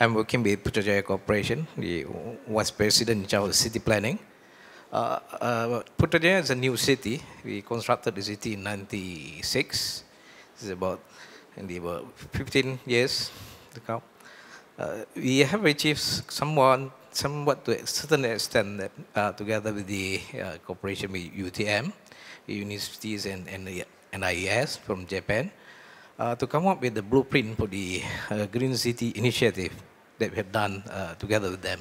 I'm working with Putrajaya Corporation, the vice president in charge of city planning. Uh, uh, Putrajaya is a new city. We constructed the city in 96. It's about, in the, about 15 years to come. Uh, we have achieved somewhat, somewhat to a certain extent that, uh, together with the uh, cooperation with UTM, universities and, and NIES from Japan uh, to come up with the blueprint for the uh, Green City Initiative that we have done uh, together with them.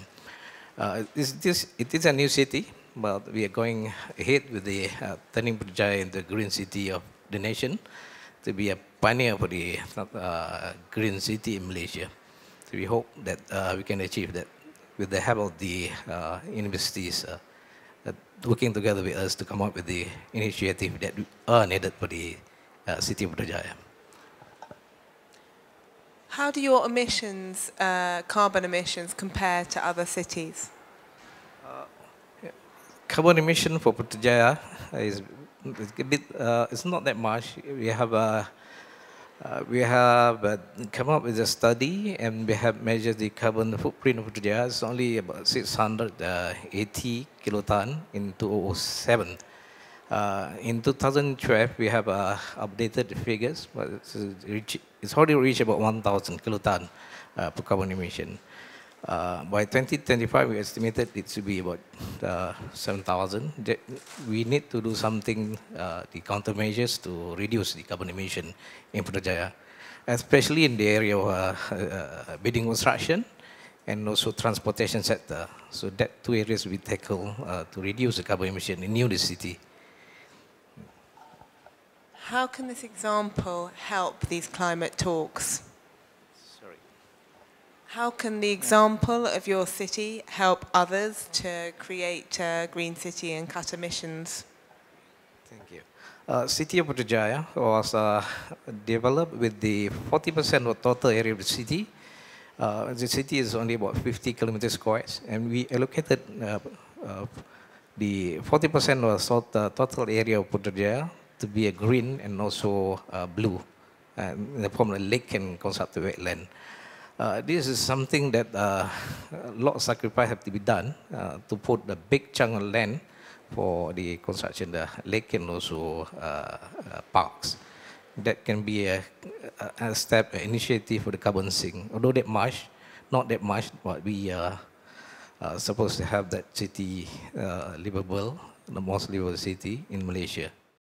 Uh, it is a new city, but we are going ahead with the uh, turning Purjaya into the green city of the nation to be a pioneer for the uh, green city in Malaysia. So we hope that we can achieve that with the help of the universities working together with us to come up with the initiative that are needed for the uh, city of Putrajaya. How do your emissions, uh, carbon emissions, compare to other cities? Uh, carbon emission for Putrajaya is a bit, uh, it's not that much. We have a uh, uh, we have uh, come up with a study and we have measured the carbon footprint of Putrajaya. It's only about 680 uh, kiloton in 2007. Uh, in 2012, we have uh, updated figures, but it's, reach, it's already reached about 1,000 kiloton uh, per carbon emission. Uh, by 2025, we estimated it to be about uh, 7,000. We need to do something, uh, the countermeasures to reduce the carbon emission in Putrajaya, especially in the area of building construction and also transportation sector. So that two areas we tackle to reduce the carbon emission in New City. How can this example help these climate talks? Sorry. How can the example of your city help others to create a green city and cut emissions? Thank you. Uh, city of Putrajaya was uh, developed with the 40% of total area of the city. Uh, the city is only about 50 kilometers square, and we allocated uh, uh, the 40% of the uh, total area of Putrajaya to be a green and also uh, blue uh, in the form of lake and concept wetland. Uh, this is something that uh, a lot of sacrifice have to be done uh, to put a big chunk of land for the construction the lake and also uh, parks. That can be a, a step, an initiative for the carbon sink. Although that much, not that much, but we are supposed to have that city livable, the most livable city in Malaysia.